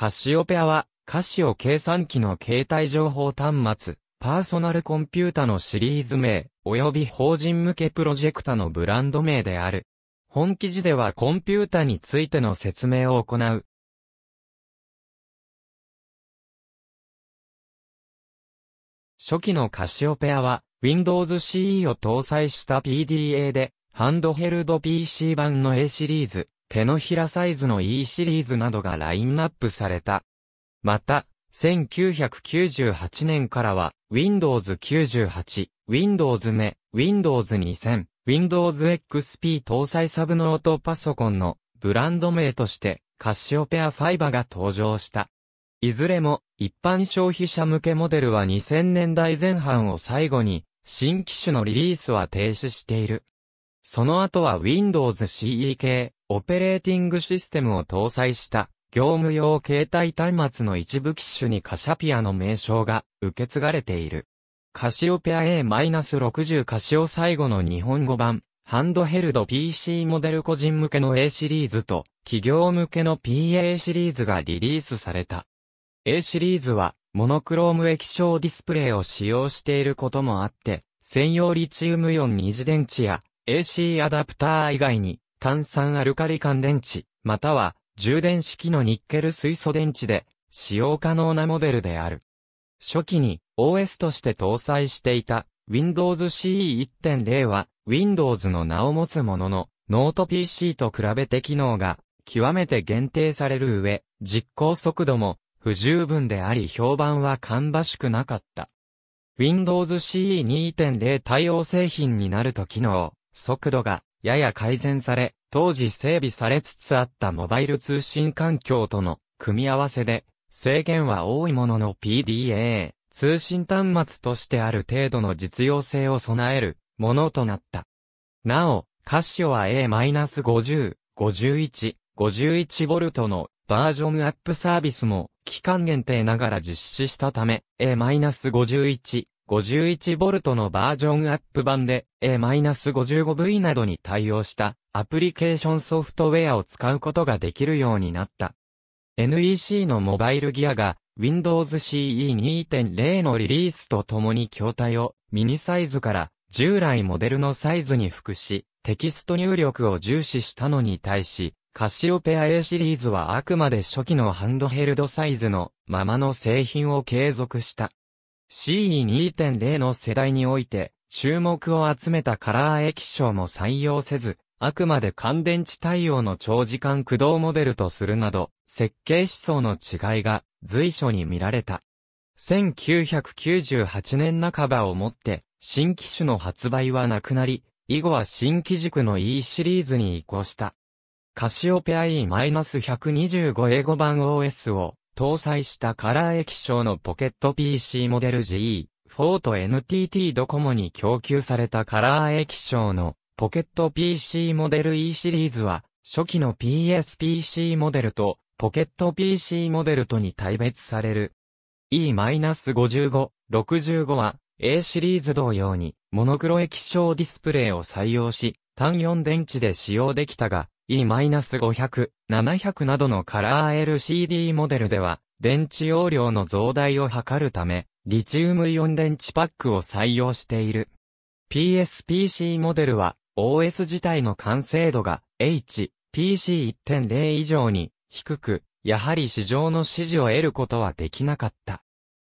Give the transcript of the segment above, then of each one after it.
カシオペアは、カシオ計算機の携帯情報端末、パーソナルコンピュータのシリーズ名、及び法人向けプロジェクタのブランド名である。本記事ではコンピュータについての説明を行う。初期のカシオペアは、Windows CE を搭載した PDA で、ハンドヘルド PC 版の A シリーズ、手のひらサイズの E シリーズなどがラインナップされた。また、1998年からは、Windows 98、Windows 目、Windows 2000、Windows XP 搭載サブノートパソコンのブランド名として、カシオペアファイバが登場した。いずれも、一般消費者向けモデルは2000年代前半を最後に、新機種のリリースは停止している。その後は Windows CE 系、オペレーティングシステムを搭載した業務用携帯端末の一部機種にカシャピアの名称が受け継がれている。カシオペア A-60 カシオ最後の日本語版、ハンドヘルド PC モデル個人向けの A シリーズと企業向けの PA シリーズがリリースされた。A シリーズはモノクローム液晶ディスプレイを使用していることもあって、専用リチウムイオン二次電池や AC アダプター以外に炭酸アルカリ乾電池、または充電式のニッケル水素電池で使用可能なモデルである。初期に OS として搭載していた Windows CE 1.0は Windows の名を持つもののノート PC と比べて機能が極めて限定される上実行速度も不十分であり評判は芳しくなかった。Windows CE 2.0対応製品になると機能、速度がやや改善され、当時整備されつつあったモバイル通信環境との組み合わせで、制限は多いものの PDA、通信端末としてある程度の実用性を備えるものとなった。なお、カシオは A-50、51、51V のバージョンアップサービスも期間限定ながら実施したため A-51、51V のバージョンアップ版で A-55V などに対応したアプリケーションソフトウェアを使うことができるようになった。NEC のモバイルギアが Windows CE 2.0のリリースとともに筐体をミニサイズから従来モデルのサイズに服し、テキスト入力を重視したのに対し、カシオペア A シリーズはあくまで初期のハンドヘルドサイズのままの製品を継続した。CE2.0 の世代において、注目を集めたカラー液晶も採用せず、あくまで乾電池対応の長時間駆動モデルとするなど、設計思想の違いが随所に見られた。1998年半ばをもって、新機種の発売はなくなり、以後は新機軸の E シリーズに移行した。カシオペア E-125 英語版 OS を搭載したカラー液晶のポケット PC モデル GE、4と NTT ドコモに供給されたカラー液晶のポケット PC モデル E シリーズは、初期の PSPC モデルとポケット PC モデルとに対別される。E-55、65は A シリーズ同様にモノクロ液晶ディスプレイを採用し、単4電池で使用できたが、E-500、700などのカラー LCD モデルでは、電池容量の増大を図るため、リチウムイオン電池パックを採用している。PSPC モデルは、OS 自体の完成度が H、PC1.0 以上に低く、やはり市場の支持を得ることはできなかった。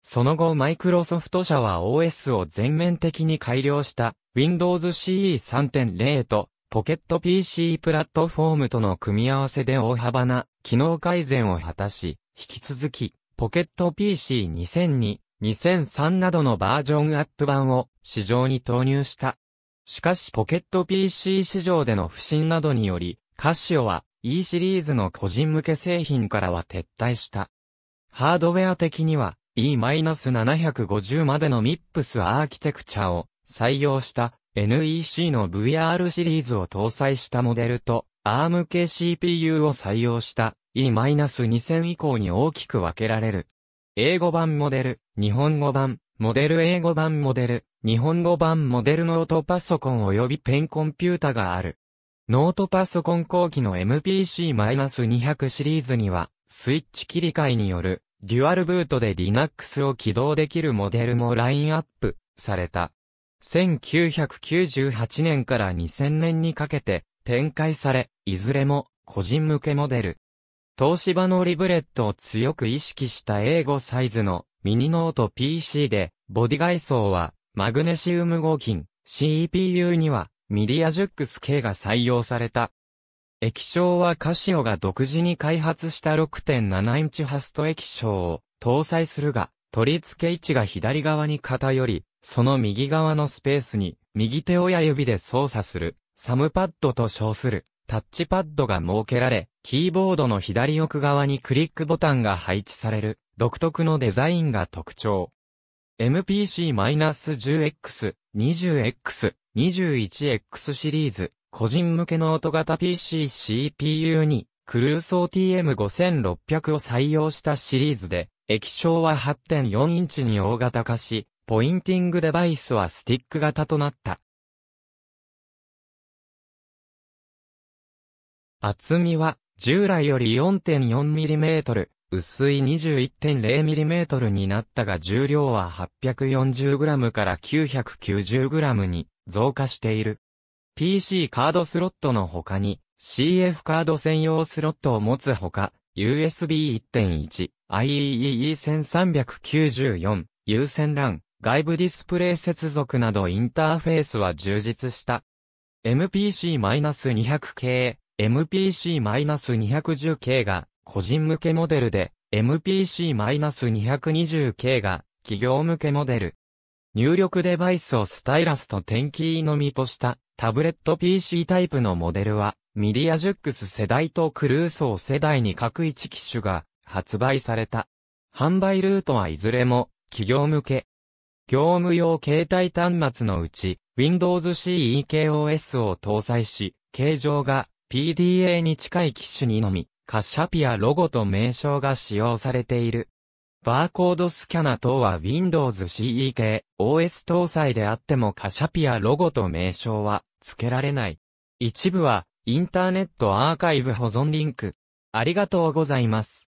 その後マイクロソフト社は OS を全面的に改良した Windows CE3.0 とポケット PC プラットフォームとの組み合わせで大幅な機能改善を果たし、引き続き、ポケット PC2002、2003などのバージョンアップ版を市場に投入した。しかしポケット PC 市場での不振などにより、カシオは E シリーズの個人向け製品からは撤退した。ハードウェア的には E-750 までの MIPS アーキテクチャを採用した NEC の VR シリーズを搭載したモデルと ARM 系 CPU を採用した E-2000 以降に大きく分けられる。英語版モデル、日本語版、モデル英語版モデル、日本語版モデルノートパソコン及びペンコンピュータがある。ノートパソコン後期の MPC-200 シリーズには、スイッチ切り替えによる、デュアルブートで Linux を起動できるモデルもラインアップされた。1998年から2000年にかけて展開され、いずれも個人向けモデル。東芝のリブレットを強く意識した英語サイズのミニノート PC で、ボディ外装はマグネシウム合金、CPU にはミディアジュックス系が採用された。液晶はカシオが独自に開発した6.7インチハスト液晶を搭載するが、取り付け位置が左側に偏り、その右側のスペースに、右手親指で操作する、サムパッドと称する、タッチパッドが設けられ、キーボードの左奥側にクリックボタンが配置される、独特のデザインが特徴。MPC-10X、20X、21X シリーズ、個人向けの音型 PC CPU に、クルーソー TM5600 を採用したシリーズで、液晶は8.4インチに大型化し、ポインティングデバイスはスティック型となった。厚みは従来より 4.4mm、薄い 21.0mm になったが重量は 840g から 990g に増加している。PC カードスロットの他に CF カード専用スロットを持つほか、USB1.1、IEEE1394、有線 LAN、外部ディスプレイ接続などインターフェースは充実した。MPC-200 系、MPC-210 系が個人向けモデルで、MPC-220 系が企業向けモデル。入力デバイスをスタイラスとンキーのみとしたタブレット PC タイプのモデルは、ミディアジュックス世代とクルーソー世代に各一機種が発売された。販売ルートはいずれも企業向け、業務用携帯端末のうち、Windows CEKOS を搭載し、形状が PDA に近い機種にのみ、カシャピアロゴと名称が使用されている。バーコードスキャナ等は Windows CEK、OS 搭載であってもカシャピアロゴと名称は付けられない。一部はインターネットアーカイブ保存リンク。ありがとうございます。